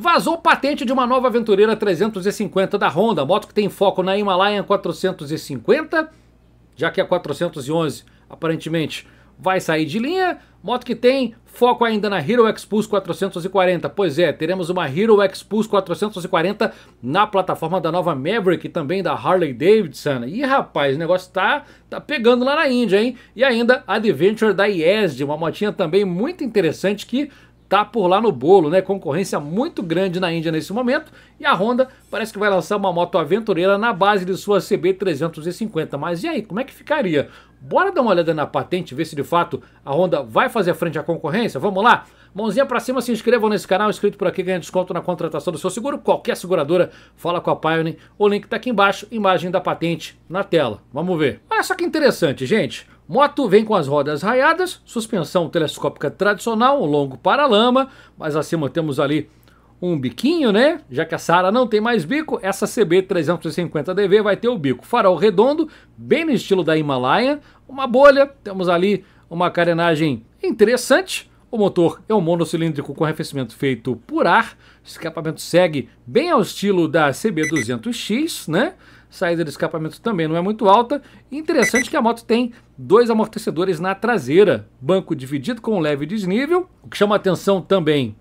Vazou patente de uma nova aventureira 350 da Honda, moto que tem foco na Himalayan 450, já que a 411 aparentemente vai sair de linha, moto que tem foco ainda na Hero X 440. Pois é, teremos uma Hero X 440 na plataforma da nova Maverick e também da Harley Davidson. E rapaz, o negócio tá, tá pegando lá na Índia, hein? E ainda Adventure da IESD, uma motinha também muito interessante que tá por lá no bolo, né? Concorrência muito grande na Índia nesse momento e a Honda parece que vai lançar uma moto aventureira na base de sua CB350. Mas e aí, como é que ficaria? Bora dar uma olhada na patente, ver se de fato a Honda vai fazer frente à concorrência? Vamos lá? Mãozinha para cima, se inscrevam nesse canal, inscrito por aqui ganha desconto na contratação do seu seguro. Qualquer seguradora, fala com a Pioneer. O link tá aqui embaixo, imagem da patente na tela. Vamos ver. Olha só que interessante, gente. Moto vem com as rodas raiadas, suspensão telescópica tradicional, um longo paralama, mas acima temos ali um biquinho, né? Já que a Sara não tem mais bico, essa CB 350DV vai ter o bico farol redondo, bem no estilo da Himalaia, uma bolha, temos ali uma carenagem interessante. O motor é um monocilíndrico com arrefecimento feito por ar, escapamento segue bem ao estilo da CB 200X, né? saída de escapamento também não é muito alta. interessante que a moto tem dois amortecedores na traseira, banco dividido com um leve desnível. O que chama atenção também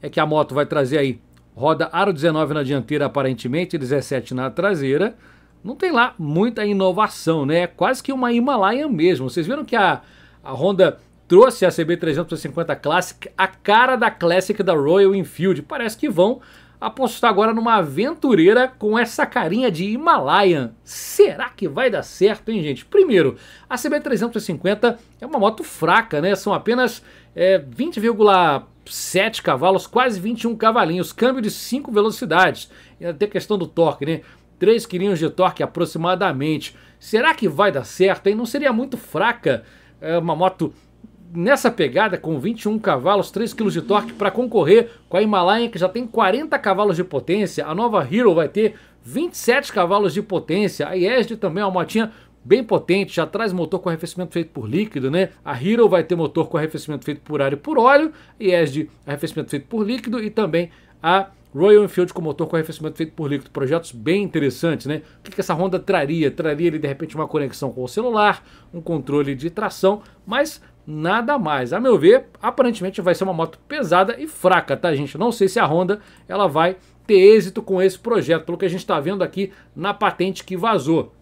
é que a moto vai trazer aí roda aro 19 na dianteira aparentemente, 17 na traseira. Não tem lá muita inovação, né? É quase que uma Himalaia mesmo. Vocês viram que a, a Honda trouxe a CB350 Classic, a cara da Classic da Royal Enfield. Parece que vão apostar tá agora numa aventureira com essa carinha de Himalayan. Será que vai dar certo, hein, gente? Primeiro, a CB350 é uma moto fraca, né? São apenas é, 20,7 cavalos, quase 21 cavalinhos, câmbio de 5 velocidades. E até questão do torque, né? 3 quilinhos de torque aproximadamente. Será que vai dar certo, hein? Não seria muito fraca é, uma moto nessa pegada, com 21 cavalos, 3 kg de torque, para concorrer com a Himalaia, que já tem 40 cavalos de potência, a nova Hero vai ter 27 cavalos de potência, a Yesd também é uma motinha bem potente, já traz motor com arrefecimento feito por líquido, né? A Hero vai ter motor com arrefecimento feito por ar e por óleo, e ESD arrefecimento feito por líquido e também a Royal Enfield com motor com arrefecimento feito por líquido, projetos bem interessantes, né? O que, que essa Honda traria? Traria ele de repente uma conexão com o celular, um controle de tração, mas nada mais. A meu ver, aparentemente vai ser uma moto pesada e fraca, tá gente? Não sei se a Honda ela vai ter êxito com esse projeto, pelo que a gente está vendo aqui na patente que vazou.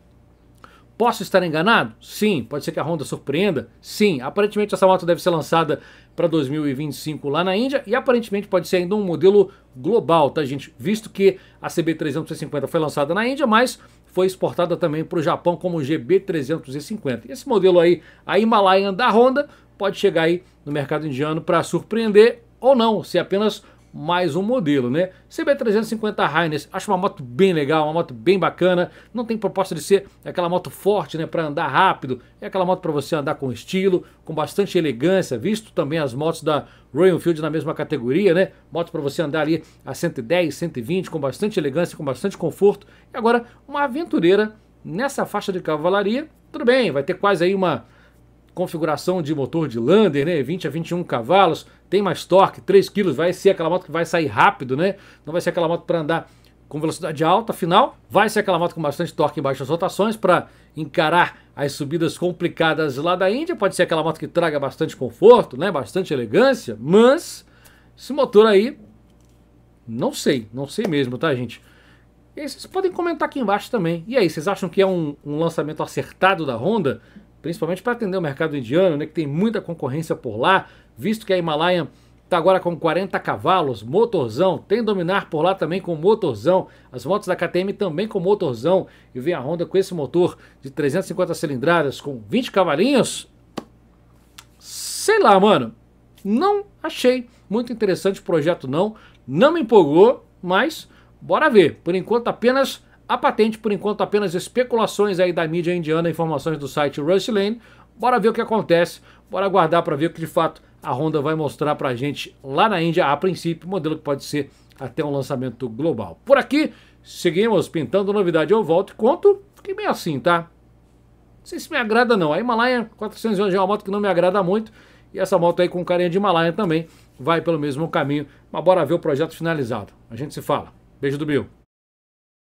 Posso estar enganado? Sim. Pode ser que a Honda surpreenda? Sim. Aparentemente essa moto deve ser lançada para 2025 lá na Índia e aparentemente pode ser ainda um modelo global, tá gente? Visto que a CB350 foi lançada na Índia, mas foi exportada também para o Japão como GB350. Esse modelo aí, a Himalayan da Honda, pode chegar aí no mercado indiano para surpreender ou não, se é apenas mais um modelo, né? CB350 Highness, acho uma moto bem legal, uma moto bem bacana, não tem proposta de ser aquela moto forte, né, para andar rápido, é aquela moto para você andar com estilo, com bastante elegância, visto também as motos da Royal Field na mesma categoria, né? Moto para você andar ali a 110, 120 com bastante elegância, com bastante conforto. E agora uma aventureira nessa faixa de cavalaria, tudo bem, vai ter quase aí uma configuração de motor de Lander, né? 20 a 21 cavalos, tem mais torque, 3 kg, vai ser aquela moto que vai sair rápido, né? Não vai ser aquela moto para andar com velocidade alta, afinal, vai ser aquela moto com bastante torque em baixas rotações para encarar as subidas complicadas lá da Índia, pode ser aquela moto que traga bastante conforto, né? Bastante elegância, mas esse motor aí não sei, não sei mesmo, tá, gente? E vocês podem comentar aqui embaixo também. E aí, vocês acham que é um, um lançamento acertado da Honda? principalmente para atender o mercado indiano, né, que tem muita concorrência por lá, visto que a Himalayan está agora com 40 cavalos, motorzão, tem Dominar por lá também com motorzão, as motos da KTM também com motorzão, e vem a Honda com esse motor de 350 cilindradas com 20 cavalinhos, sei lá, mano, não achei muito interessante o projeto não, não me empolgou, mas bora ver, por enquanto apenas a patente, por enquanto, apenas especulações aí da mídia indiana, informações do site Rusty Lane. Bora ver o que acontece, bora aguardar para ver o que de fato a Honda vai mostrar para a gente lá na Índia, a princípio, modelo que pode ser até um lançamento global. Por aqui, seguimos pintando novidade. Eu volto e conto, fiquei meio assim, tá? Não sei se me agrada não. A Himalaia 411 é uma moto que não me agrada muito. E essa moto aí com carinha de Himalaia também vai pelo mesmo caminho. Mas bora ver o projeto finalizado. A gente se fala. Beijo do Bill.